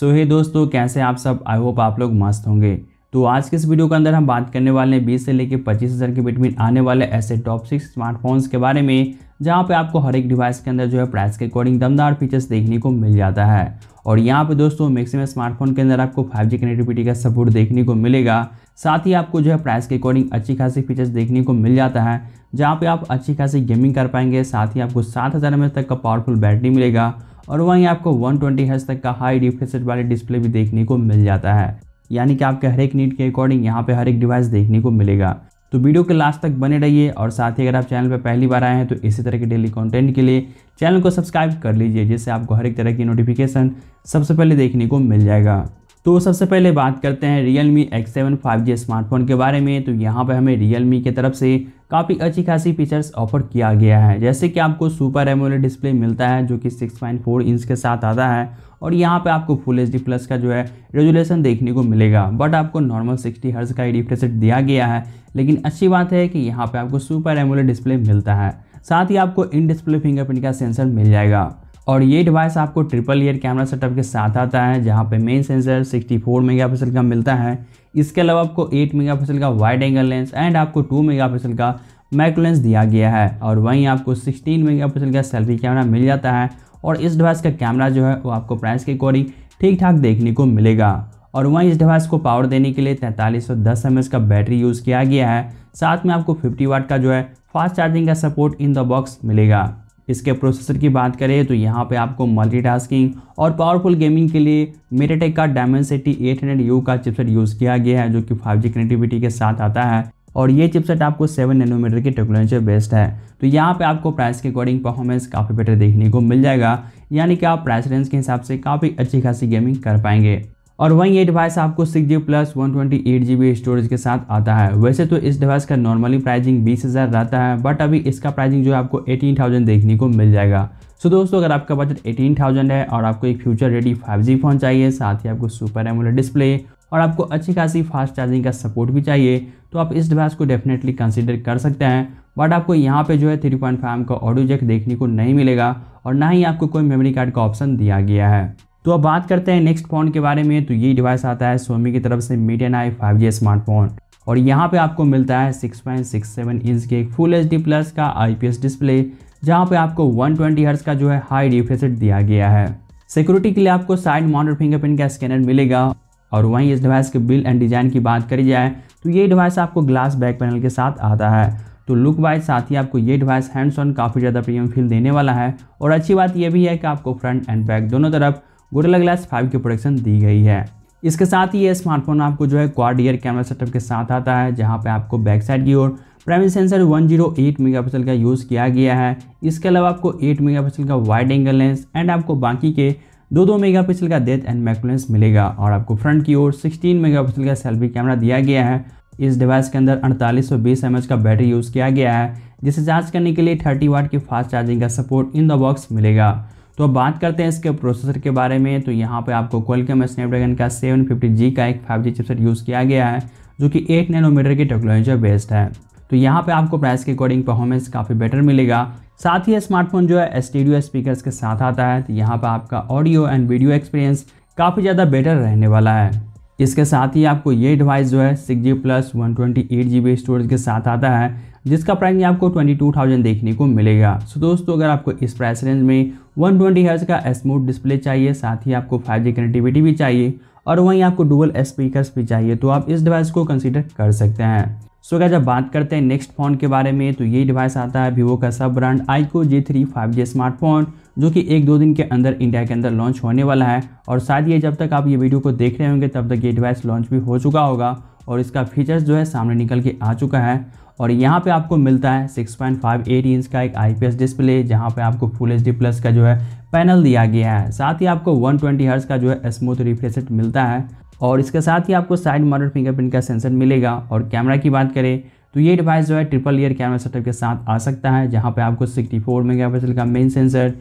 सो हे दोस्तों कैसे आप सब आई होप आप लोग मस्त होंगे तो आज के इस वीडियो के अंदर हम बात करने वाले हैं बीस से लेकर पच्चीस हज़ार के बिटवीन आने वाले ऐसे टॉप सिक्स स्मार्टफोन्स के बारे में जहाँ पे आपको हर एक डिवाइस के अंदर जो है प्राइस के अकॉर्डिंग दमदार फीचर्स देखने को मिल जाता है और यहाँ पे दोस्तों मैक्सिमम स्मार्टफोन के अंदर आपको 5G कनेक्टिविटी का सपोर्ट देखने को मिलेगा साथ ही आपको जो है प्राइस के अकॉर्डिंग अच्छी खासी फीचर्स देखने को मिल जाता है जहाँ पर आप अच्छी खासी गेमिंग कर पाएंगे साथ ही आपको सात हज़ार तक का पावरफुल बैटरी मिलेगा और वहीं आपको 120 ट्वेंटी तक का हाई रिफ्रेश वाले डिस्प्ले भी देखने को मिल जाता है यानी कि आपके हर एक नीड के अकॉर्डिंग यहाँ पे हर एक डिवाइस देखने को मिलेगा तो वीडियो के लास्ट तक बने रहिए और साथ ही अगर आप चैनल पर पहली बार आए हैं तो इसी तरह के डेली कंटेंट के लिए चैनल को सब्सक्राइब कर लीजिए जिससे आपको हर एक तरह की नोटिफिकेशन सबसे पहले देखने को मिल जाएगा तो सबसे पहले बात करते हैं realme X seven five G smartphone के बारे में तो यहाँ पर हमें रियल मी की तरफ से काफ़ी अच्छी खासी फीचर्स ऑफर किया गया है जैसे कि आपको सुपर एमोलेड डिस्प्ले मिलता है जो कि 6.4 इंच के साथ आता है और यहाँ पे आपको फुल एच प्लस का जो है रेजुलेशन देखने को मिलेगा बट आपको नॉर्मल 60 हर्ज का ही रेट दिया गया है लेकिन अच्छी बात है कि यहाँ पर आपको सुपर एमोलेड डिस्प्ले मिलता है साथ ही आपको इन डिस्प्ले फिंगरप्रिंट का सेंसर मिल जाएगा और ये डिवाइस आपको ट्रिपल ईयर कैमरा सेटअप के साथ आता है जहाँ पे मेन सेंसर 64 पिक्सल का मिलता है इसके अलावा आपको 8 मेगापिक्सल का वाइड एंगल लेंस एंड आपको 2 मेगापिक्सल का मैक्रो लेंस दिया गया है और वहीं आपको 16 मेगापिक्सल का सेल्फी कैमरा मिल जाता है और इस डिवाइस का कैमरा जो है वो आपको प्राइस के अकॉर्डिंग ठीक ठाक देखने को मिलेगा और वहीं इस डिवाइस को पावर देने के लिए तैंतालीस सौ का बैटरी यूज़ किया गया है साथ में आपको फिफ्टी वाट का जो है फास्ट चार्जिंग का सपोर्ट इन द बॉक्स मिलेगा इसके प्रोसेसर की बात करें तो यहाँ पे आपको मल्टीटास्किंग और पावरफुल गेमिंग के लिए मेरेटेक का डायमेंसिटी यू का चिपसेट यूज़ किया गया है जो कि 5G कनेक्टिविटी के साथ आता है और ये चिपसेट आपको 7 नैनोमीटर की टेक्नोलॉजी बेस्ड है तो यहाँ पे आपको प्राइस के अकॉर्डिंग परफॉर्मेंस काफ़ी बेटर देखने को मिल जाएगा यानी कि आप प्राइस रेंज के हिसाब से काफ़ी अच्छी खासी गेमिंग कर पाएंगे और वहीं ये डिवाइस आपको six G plus one twenty eight G B storage के साथ आता है वैसे तो इस डिवाइस का नॉर्मली प्राइजिंग बीस हज़ार रहता है बट अभी इसका प्राइजिंग जो है आपको एटीन थाउजेंड देखने को मिल जाएगा सो दोस्तों अगर आपका बजट एटीन थाउजेंड है और आपको एक future ready five G phone चाहिए साथ ही आपको सुपर एमुलर डिस्प्ले और आपको अच्छी खासी फास्ट चार्जिंग का सपोर्ट भी चाहिए तो आप इस डिवाइस को डेफिनेटली कंसिडर कर सकते हैं बट आपको यहाँ पे जो है थ्री पॉइंट फाइव का ऑडियो जैक देखने को नहीं मिलेगा और ना ही आपको कोई मेमोरी कार्ड का ऑप्शन दिया गया है तो अब बात करते हैं नेक्स्ट फ़ोन के बारे में तो ये डिवाइस आता है सोमी की तरफ से मीडियन आई फाइव स्मार्टफोन और यहाँ पे आपको मिलता है 6.67 इंच के फुल एच डी प्लस का आईपीएस डिस्प्ले जहाँ पे आपको 120 ट्वेंटी का जो है हाई डिफेसिट दिया गया है सिक्योरिटी के लिए आपको साइड मॉडर फिंगरप्रिंट का स्कैनर मिलेगा और वहीं इस डिवाइस के बिल एंड डिज़ाइन की बात करी जाए तो ये डिवाइस आपको ग्लास बैक पैनल के साथ आता है तो लुक वाइज साथ ही आपको ये डिवाइस हैंड्स ऑन काफ़ी ज़्यादा प्रीमियम फील देने वाला है और अच्छी बात यह भी है कि आपको फ्रंट एंड बैक दोनों तरफ गोरेला ग्लास फाइव की प्रोडक्शन दी गई है इसके साथ ही ये स्मार्टफोन आपको जो है क्वाड ईयर कैमरा सेटअप के साथ आता है जहाँ पर आपको बैक साइड की ओर प्राइमरी सेंसर 108 मेगापिक्सल का यूज़ किया गया है इसके अलावा आपको 8 मेगापिक्सल का वाइड एंगल लेंस एंड आपको बाकी के दो दो मेगापिक्सल का डेथ एंड मैक्रो लेंस मिलेगा और आपको फ्रंट की ओर 16 मेगापिक्सल का सेल्फी कैमरा दिया गया है इस डिवाइस के अंदर अड़तालीस सौ बीस का बैटरी यूज़ किया गया है जिसे चार्ज करने के लिए थर्टी वाट की फास्ट चार्जिंग का सपोर्ट इन द बॉक्स मिलेगा तो अब बात करते हैं इसके प्रोसेसर के बारे में तो यहाँ पे आपको कोलकम स्नैपड्रैगन का 750G का एक 5G चिपसेट यूज़ किया गया है जो कि 8 नैनोमीटर की टेक्नोलॉजी बेस्ड है तो यहाँ पे आपको प्राइस के अकॉर्डिंग परफॉर्मेंस काफ़ी बेटर मिलेगा साथ ही स्मार्टफोन जो है स्टीडियो स्पीकर के साथ आता है तो यहाँ पर आपका ऑडियो एंड वीडियो एक्सपीरियंस काफ़ी ज़्यादा बेटर रहने वाला है इसके साथ ही आपको ये डिवाइस जो है six G plus one twenty eight G B storage के साथ आता है जिसका प्राइस आपको 22,000 देखने को मिलेगा सो दोस्तों अगर आपको इस प्राइस रेंज में 120 ट्वेंटी का स्मूथ डिस्प्ले चाहिए साथ ही आपको 5G कनेक्टिविटी भी चाहिए और वहीं आपको डुअल स्पीकर्स भी चाहिए तो आप इस डिवाइस को कंसिडर कर सकते हैं सो क्या जब बात करते हैं नेक्स्ट फ़ोन के बारे में तो ये डिवाइस आता है वीवो का sub brand iQOO G three five G smartphone जो कि एक दो दिन के अंदर इंडिया के अंदर लॉन्च होने वाला है और शायद ये जब तक आप ये वीडियो को देख रहे होंगे तब तक ये डिवाइस लॉन्च भी हो चुका होगा और इसका फीचर्स जो है सामने निकल के आ चुका है और यहाँ पे आपको मिलता है 6.58 इंच का एक आईपीएस डिस्प्ले जहाँ पे आपको फुल एच प्लस का जो है पैनल दिया गया है साथ ही आपको 120 ट्वेंटी का जो है स्मूथ रिफ्रेश मिलता है और इसके साथ ही आपको साइड मॉडल फिंगरप्रिंट का सेंसर मिलेगा और कैमरा की बात करें तो ये डिवाइस जो है ट्रिपल ईयर कैमरा सेटअप के साथ आ सकता है जहाँ पर आपको मेगा पिक्सल का मेन सेंसर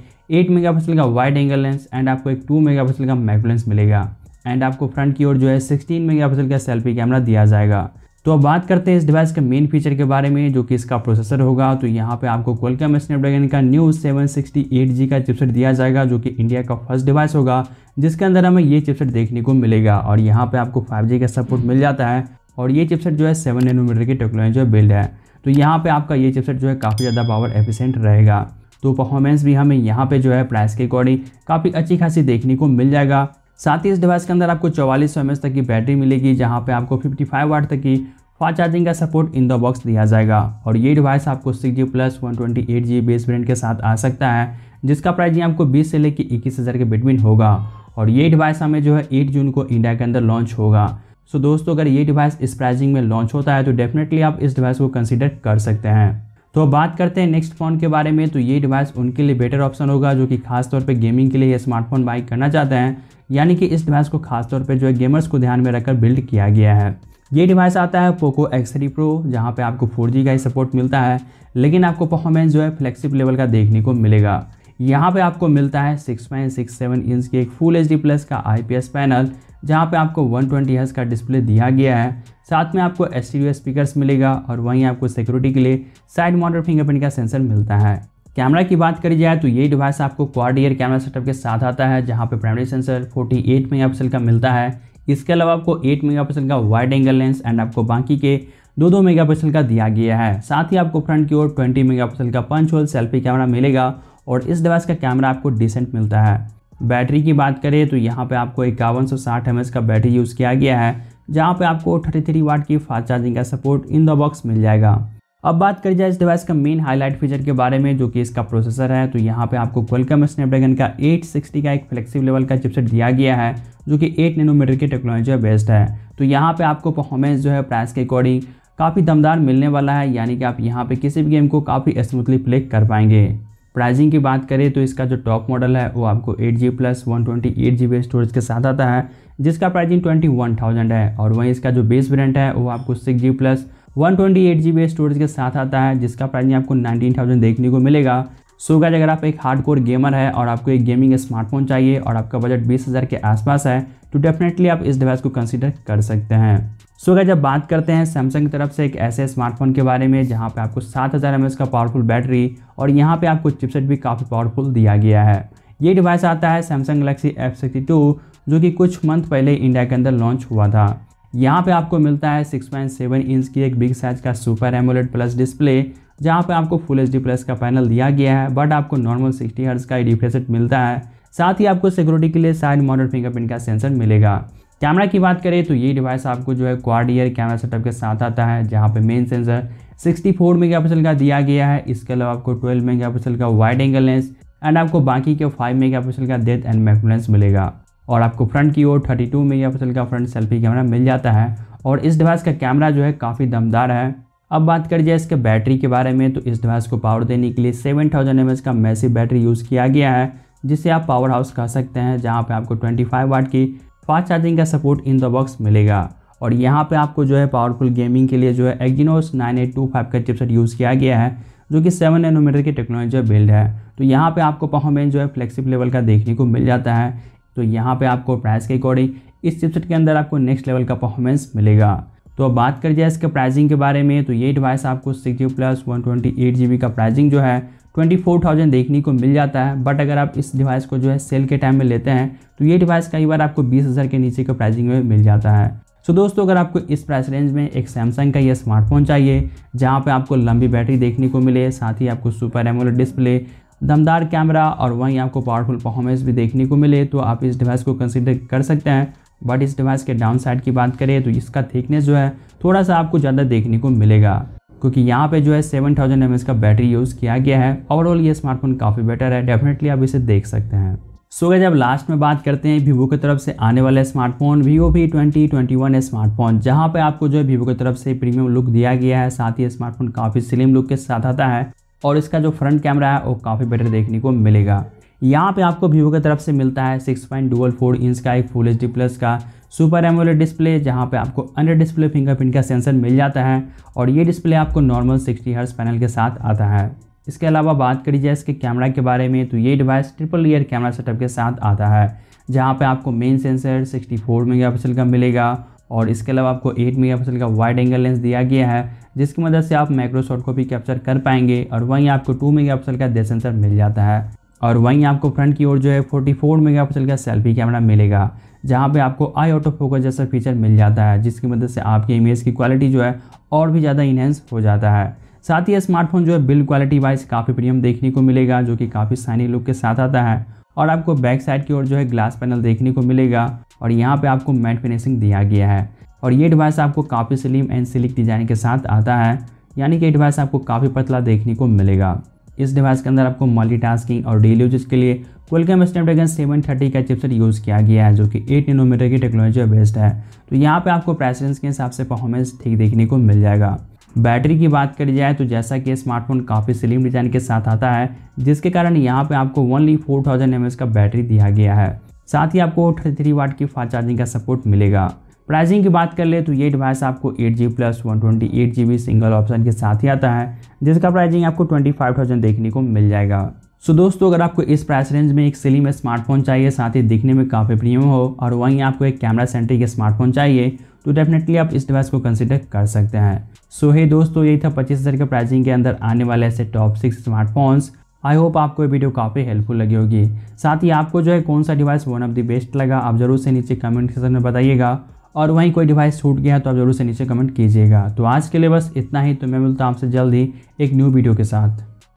मेगा पिक्सल का वाइड एंगल लेंस एंड आपको एक मेगा पिक्सल का मैक्रो लेंस मिलेगा एंड आपको फ्रंट की ओर जो है 16 मेगापिक्सल का सेल्फी कैमरा दिया जाएगा तो अब बात करते हैं इस डिवाइस के मेन फीचर के बारे में जो कि इसका प्रोसेसर होगा तो यहाँ पे आपको कोलकाम स्नैपड्रैगन का न्यू 768G का चिपसेट दिया जाएगा जो कि इंडिया का फर्स्ट डिवाइस होगा जिसके अंदर हमें ये चिपसेट देखने को मिलेगा और यहाँ पे आपको 5G का सपोर्ट मिल जाता है और ये चिपसेट जो है सेवन नैनोमीटर की टेक्नोलॉजी में बिल्ड है तो यहाँ पर आपका ये चिपसेट जो है काफ़ी ज़्यादा पावर एफिशेंट रहेगा तो परफॉर्मेंस भी हमें यहाँ पे जो है प्राइस के अकॉर्डिंग काफ़ी अच्छी खासी देखने को मिल जाएगा साथ ही इस डिवाइस के अंदर आपको चौवालीस सौ तक की बैटरी मिलेगी जहाँ पर आपको फिफ्टी फाइव तक की फास्ट चार्जिंग का सपोर्ट इन द बॉक्स दिया जाएगा और ये डिवाइस आपको six G plus one twenty eight G base brand के साथ आ सकता है जिसका प्राइस ये आपको बीस से लेकर इक्कीस हज़ार के बिटवीन होगा और ये डिवाइस हमें जो है एट जून को इंडिया के अंदर लॉन्च होगा सो दोस्तों अगर ये डिवाइस इस प्राइसिंग में लॉन्च होता है तो डेफिनेटली आप इस डिवाइस को कंसिडर कर सकते हैं तो अब बात करते हैं नेक्स्ट फ़ोन के बारे में तो ये डिवाइस उनके लिए बेटर ऑप्शन होगा जो कि खासतौर पर गेमिंग के लिए यह स्मार्टफोन बाई करना चाहते हैं यानी कि इस डिवाइस को खासतौर पर जो है गेमर्स को ध्यान में रखकर बिल्ड किया गया है ये डिवाइस आता है पोको एक्स थ्री प्रो जहाँ पे आपको 4G का ही सपोर्ट मिलता है लेकिन आपको परफॉर्मेंस जो है फ्लेक्सिप लेवल का देखने को मिलेगा यहाँ पे आपको मिलता है 6.67 इंच की एक फुल एच प्लस का आई पैनल जहाँ पे आपको 120 ट्वेंटी का डिस्प्ले दिया गया है साथ में आपको एस टी स्पीकर्स मिलेगा और वहीं आपको सिक्योरिटी के लिए साइड मॉडल फिंगरप्रिंट का सेंसर मिलता है कैमरा की बात करी जाए तो ये डिवाइस आपको क्वार्ड ईयर कैमरा सेटअप के साथ आता है जहाँ पे प्राइमरी सेंसर 48 एट का मिलता है इसके अलावा आपको 8 मेगापिक्सल का वाइड एंगल लेंस एंड आपको बाकी के दो दो मेगापिक्सल का दिया गया है साथ ही आपको फ्रंट की ओर 20 मेगापिक्सल का पंच होल सेल्फी कैमरा मिलेगा और इस डिवाइस का कैमरा आपको डिसेंट मिलता है बैटरी की बात करें तो यहाँ पे आपको इक्यावन सौ का बैटरी यूज़ किया गया है जहाँ पे आपको 33 वाट की फास्ट चार्जिंग का सपोर्ट इन द बॉक्स मिल जाएगा अब बात करी जाए इस डिवाइस का मेन हाईलाइट फीचर के बारे में जो कि इसका प्रोसेसर है तो यहाँ पे आपको कोलकम स्नैपड्रैगन का 860 का एक फ्लेक्सिव लेवल का चिपसेट दिया गया है जो कि 8 नैनोमीटर की टेक्नोलॉजी बेस्ड है तो यहाँ पर आपको परफॉर्मेंस जो है प्राइस के अकॉर्डिंग काफ़ी दमदार मिलने वाला है यानी कि आप यहाँ पर किसी भी गेम को काफ़ी स्मूथली प्ले कर पाएंगे प्राइसिंग की बात करें तो इसका जो टॉप मॉडल है वो आपको eight G plus one twenty eight G B storage के साथ आता है जिसका प्राइसिंग ट्वेंटी वन थाउजेंड है और वहीं इसका जो बेस ब्रांड है वो आपको six G plus one twenty eight G B storage के साथ आता है जिसका प्राइसिंग आपको नाइनटीन थाउजेंड देखने को मिलेगा सो गाइज अगर आप एक हार्डकोर गेमर है और आपको एक गेमिंग स्मार्टफोन चाहिए और आपका बजट बीस हज़ार के आसपास है तो डेफिनेटली आप इस डिवाइस को कंसिडर कर सकते हैं सो so गाइज बात करते हैं सैमसंग की तरफ से एक ऐसे स्मार्टफोन के बारे में जहाँ पर आपको सात हज़ार एम का पावरफुल बैटरी और यहाँ पर आपको चिपसेट भी काफ़ी पावरफुल दिया गया है ये डिवाइस आता है Samsung Galaxy F sixty two जो कि कुछ मंथ पहले इंडिया के अंदर लॉन्च हुआ था यहाँ पे आपको मिलता है 6.7 इंच की एक बिग साइज का सुपर एमोलेड प्लस डिस्प्ले जहाँ पे आपको फुल एच प्लस का पैनल दिया गया है बट आपको नॉर्मल 60 हर्ट्स का रिफ्रेश मिलता है साथ ही आपको सिक्योरिटी के लिए साइड मॉडल फिंगरप्रिंट का सेंसर मिलेगा कैमरा की बात करें तो ये डिवाइस आपको जो है क्वार ईयर कैमरा सेटअप के साथ आता है जहाँ पर मेन सेंसर सिक्सटी फोर का दिया गया है इसके अलावा आपको ट्वेल्व मेगापिक्सल का वाइड एंगल लेंस एंड आपको बाकी के फाइव मेगा का डेथ एंड मैक्स मिलेगा और आपको फ्रंट की ओर 32 मेगापिक्सल का फ्रंट सेल्फी कैमरा मिल जाता है और इस डिवाइस का कैमरा जो है काफ़ी दमदार है अब बात कर जाए इसके बैटरी के बारे में तो इस डिवाइस को पावर देने के लिए सेवन थाउजेंड का मैसिव बैटरी यूज़ किया गया है जिसे आप पावर हाउस कह सकते हैं जहाँ पर आपको ट्वेंटी फाइव वाट की फास्ट चार्जिंग का सपोर्ट इन द बॉक्स मिलेगा और यहाँ पर आपको जो है पावरफुल गेमिंग के लिए जो है एग्जिनोस नाइन का चिपसेट यूज़ किया गया है जो कि सेवन नैनोमीटर की टेक्नोलॉजी बिल्ड है तो यहाँ पे आपको परफॉर्मेंस जो है फ्लेक्सिबल लेवल का देखने को मिल जाता है तो यहाँ पे आपको प्राइस के अकॉर्डिंग इस चिपसेट के अंदर आपको नेक्स्ट लेवल का परफॉर्मेंस मिलेगा तो अब बात कर जाए इसके प्राइसिंग के बारे में तो ये डिवाइस आपको six G plus one twenty eight G B का प्राइसिंग जो है ट्वेंटी फोर थाउजेंड देखने को मिल जाता है बट अगर आप इस डिवाइस को जो है सेल के टाइम में लेते हैं तो ये डिवाइस कई बार आपको बीस हज़ार के नीचे के प्राइसिंग में मिल जाता है सो so दोस्तों अगर आपको इस प्राइस रेंज में एक सैमसंग का ये स्मार्टफोन चाहिए जहाँ पे आपको लंबी बैटरी देखने को मिले साथ ही आपको सुपर एमोलेड डिस्प्ले दमदार कैमरा और वहीं आपको पावरफुल परफॉर्मेंस भी देखने को मिले तो आप इस डिवाइस को कंसिडर कर सकते हैं बट इस डिवाइस के डाउन साइड की बात करें तो इसका थिकनेस जो है थोड़ा सा आपको ज़्यादा देखने को मिलेगा क्योंकि यहाँ पे जो है 7000 थाउजेंड का बैटरी यूज़ किया गया है ओवरऑल ये स्मार्टफोन काफ़ी बेटर है डेफिनेटली आप इसे देख सकते हैं सो so, जब लास्ट में बात करते हैं वीवो की तरफ से आने वाले स्मार्टफोन वीवो भी ट्वेंटी ट्वेंटी वन स्मार्टफोन जहाँ पे आपको जो है वीवो की तरफ से प्रीमियम लुक दिया गया है साथ ही स्मार्टफोन काफ़ी स्लिम लुक के साथ आता है और इसका जो फ्रंट कैमरा है वो काफ़ी बेटर देखने को मिलेगा यहाँ पे आपको वीवो की तरफ से मिलता है six point dual four inch का एक फुल एच प्लस का सुपर एमोलेड डिस्प्ले जहाँ पे आपको अंडर डिस्प्ले फिंगरप्रिंट का सेंसर मिल जाता है और ये डिस्प्ले आपको नॉर्मल 60 हर्स पैनल के साथ आता है इसके अलावा बात करी जाए इसके कैमरा के बारे में तो ये device triple rear camera setup के साथ आता है जहाँ पर आपको मेन सेंसर सिक्सटी फोर का मिलेगा और इसके अलावा आपको 8 मेगापिक्सल का वाइड एंगल लेंस दिया गया है जिसकी मदद से आप माइक्रोसॉफ्ट को भी कैप्चर कर पाएंगे और वहीं आपको 2 मेगापिक्सल का डेथ सेंसर मिल जाता है और वहीं आपको फ्रंट की ओर जो है 44 मेगापिक्सल का सेल्फी कैमरा मिलेगा जहाँ पे आपको आई ऑटो फोकस जैसा फीचर मिल जाता है जिसकी मदद से आपकी इमेज की क्वालिटी जो है और भी ज़्यादा इन्हेंस हो जाता है साथ ही स्मार्टफोन जो है बिल्ड क्वालिटी वाइज काफ़ी प्रीमियम देखने को मिलेगा जो कि काफ़ी साइनी लुक के साथ आता है और आपको बैक साइड की ओर जो है ग्लास पैनल देखने को मिलेगा और यहाँ पे आपको मैट फिनिशिंग दिया गया है और ये डिवाइस आपको काफ़ी स्लिम एंड सिलिक डिज़ाइन के साथ आता है यानी कि डिवाइस आपको काफ़ी पतला देखने को मिलेगा इस डिवाइस के अंदर आपको मल्टीटास्किंग और डेली यूज के लिए कोलकाम स्नैपड्रैगन थर्टी का चिपसेट यूज़ किया गया है जो कि एट नैनोमीटर की टेक्नोलॉजी बेस्ड है तो यहाँ पे आपको प्रेसिडेंस के हिसाब से परफॉर्मेंस ठीक देखने को मिल जाएगा बैटरी की बात करी जाए तो जैसा कि स्मार्टफोन काफ़ी स्लिम डिज़ाइन के साथ आता है जिसके कारण यहाँ पर आपको ओनली फोर थाउजेंड का बैटरी दिया गया है साथ ही आपको थर्टी थ्री वाट की फास्ट चार्जिंग का सपोर्ट मिलेगा प्राइसिंग की बात कर ले तो ये डिवाइस आपको eight G plus one twenty eight G B single option के साथ ही आता है जिसका प्राइसिंग आपको ट्वेंटी फाइव थाउजेंड देखने को मिल जाएगा सो so दोस्तों अगर आपको इस प्राइस रेंज में एक सिली में स्मार्टफोन चाहिए साथ ही दिखने में काफ़ी प्रीमियम हो और वहीं आपको एक कैमरा सेंटर के स्मार्टफोन चाहिए तो डेफिनेटली आप इस डिवाइस को कंसिडर कर सकते हैं सो so, हे hey दोस्तों यही था पच्चीस हज़ार के प्राइसिंग के अंदर आने वाले ऐसे top six smartphones I hope आपको ये वीडियो काफ़ी हेल्पफुल लगी होगी साथ ही आपको जो है कौन सा device one of the best लगा आप ज़रूर से नीचे कमेंट सेक्शन में बताइएगा और वहीं कोई डिवाइस छूट गया तो आप ज़रूर से नीचे कमेंट कीजिएगा तो आज के लिए बस इतना ही तो मैं मिलता हूँ आपसे जल्द ही एक न्यू वीडियो के साथ